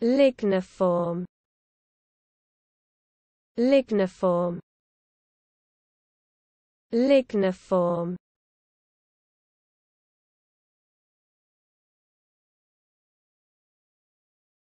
Ligniform Ligniform Ligniform